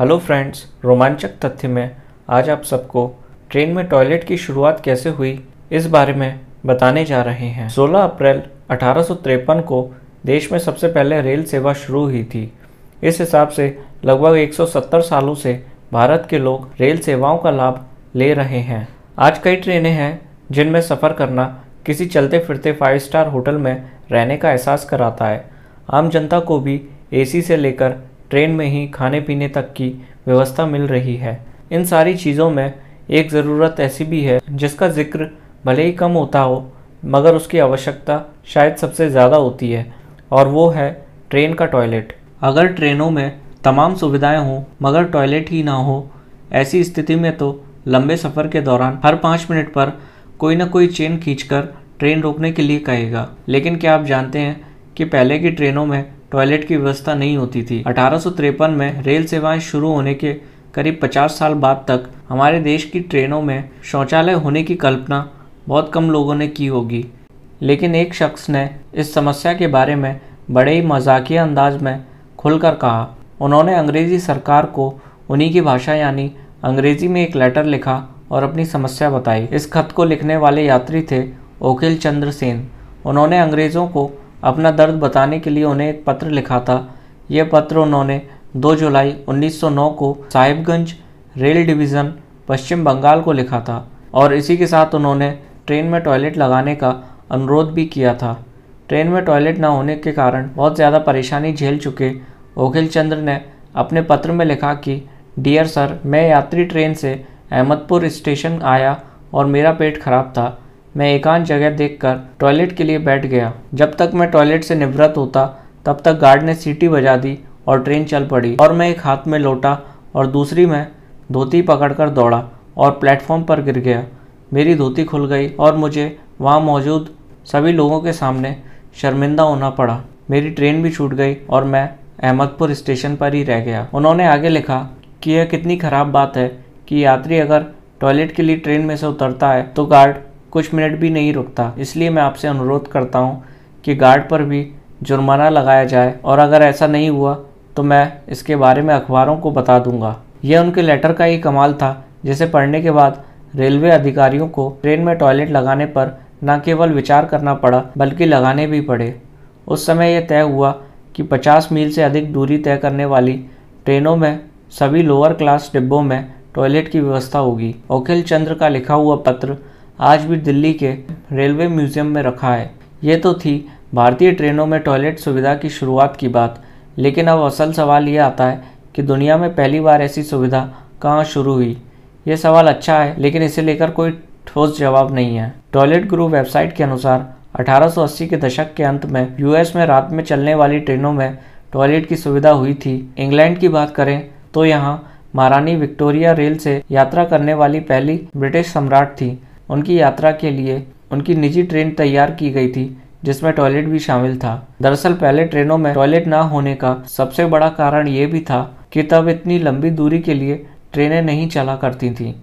hello friends रोमांचक तथ्य में आज आप सबको ट्रेन में टॉयलेट की शुरुआत कैसे हुई इस बारे में बताने जा रहे हैं 16 अप्रैल अठारह को देश में सबसे पहले रेल सेवा शुरू हुई थी इस हिसाब से लगभग 170 सालों से भारत के लोग रेल सेवाओं का लाभ ले रहे हैं आज कई ट्रेनें हैं जिनमें सफ़र करना किसी चलते फिरते फाइव स्टार होटल में रहने का एहसास कराता है आम जनता को भी एसी से लेकर ट्रेन में ही खाने पीने तक की व्यवस्था मिल रही है इन सारी चीज़ों में एक ज़रूरत ऐसी भी है जिसका जिक्र भले ही कम होता हो मगर उसकी आवश्यकता शायद सबसे ज़्यादा होती है और वो है ट्रेन का टॉयलेट अगर ट्रेनों में तमाम सुविधाएं हों मगर टॉयलेट ही ना हो ऐसी स्थिति में तो लंबे सफ़र के दौरान हर पाँच मिनट पर कोई ना कोई चेन खींचकर ट्रेन रोकने के लिए कहेगा लेकिन क्या आप जानते हैं कि पहले की ट्रेनों में टॉयलेट की व्यवस्था नहीं होती थी अठारह में रेल सेवाएं शुरू होने के करीब 50 साल बाद तक हमारे देश की ट्रेनों में शौचालय होने की कल्पना बहुत कम लोगों ने की होगी लेकिन एक शख्स ने इस समस्या के बारे में बड़े ही मजाकिया अंदाज में खुलकर कहा उन्होंने अंग्रेज़ी सरकार को उन्हीं की भाषा यानी अंग्रेज़ी में एक लेटर लिखा और अपनी समस्या बताई इस खत को लिखने वाले यात्री थे ओखिल चंद्र सेन उन्होंने अंग्रेज़ों को अपना दर्द बताने के लिए उन्हें एक पत्र लिखा था यह पत्र उन्होंने 2 जुलाई 1909 को साहिबगंज रेल डिवीज़न पश्चिम बंगाल को लिखा था और इसी के साथ उन्होंने ट्रेन में टॉयलेट लगाने का अनुरोध भी किया था ट्रेन में टॉयलेट ना होने के कारण बहुत ज़्यादा परेशानी झेल चुके ओखिल चंद्र ने अपने पत्र में लिखा कि डियर सर मैं यात्री ट्रेन से अहमदपुर स्टेशन आया और मेरा पेट खराब था मैं एकांत जगह देखकर टॉयलेट के लिए बैठ गया जब तक मैं टॉयलेट से निवृत्त होता तब तक गार्ड ने सीटी बजा दी और ट्रेन चल पड़ी और मैं एक हाथ में लौटा और दूसरी में धोती पकड़कर दौड़ा और प्लेटफॉर्म पर गिर गया मेरी धोती खुल गई और मुझे वहाँ मौजूद सभी लोगों के सामने शर्मिंदा होना पड़ा मेरी ट्रेन भी छूट गई और मैं अहमदपुर स्टेशन पर ही रह गया उन्होंने आगे लिखा कि यह कितनी खराब बात है कि यात्री अगर टॉयलेट के लिए ट्रेन में से उतरता है तो गार्ड कुछ मिनट भी नहीं रुकता इसलिए मैं आपसे अनुरोध करता हूँ कि गार्ड पर भी जुर्माना लगाया जाए और अगर ऐसा नहीं हुआ तो मैं इसके बारे में अखबारों को बता दूंगा यह उनके लेटर का ही कमाल था जिसे पढ़ने के बाद रेलवे अधिकारियों को ट्रेन में टॉयलेट लगाने पर न केवल विचार करना पड़ा बल्कि लगाने भी पड़े उस समय यह तय हुआ कि 50 मील से अधिक दूरी तय करने वाली ट्रेनों में सभी लोअर क्लास डिब्बों में टॉयलेट की व्यवस्था होगी ओखिल चंद्र का लिखा हुआ पत्र आज भी दिल्ली के रेलवे म्यूजियम में रखा है ये तो थी भारतीय ट्रेनों में टॉयलेट सुविधा की शुरुआत की बात लेकिन अब असल सवाल ये आता है कि दुनिया में पहली बार ऐसी सुविधा कहाँ शुरू हुई ये सवाल अच्छा है लेकिन इसे लेकर कोई ठोस जवाब नहीं है टॉयलेट ग्रुप वेबसाइट के अनुसार 1880 के दशक के अंत में यूएस में रात में चलने वाली ट्रेनों में टॉयलेट की सुविधा हुई थी इंग्लैंड की बात करें तो यहाँ महारानी विक्टोरिया रेल से यात्रा करने वाली पहली ब्रिटिश सम्राट थी उनकी यात्रा के लिए उनकी निजी ट्रेन तैयार की गई थी जिसमें टॉयलेट भी शामिल था दरअसल पहले ट्रेनों में टॉयलेट ना होने का सबसे बड़ा कारण ये भी था कि तब इतनी लंबी दूरी के लिए ट्रेनें नहीं चला करती थीं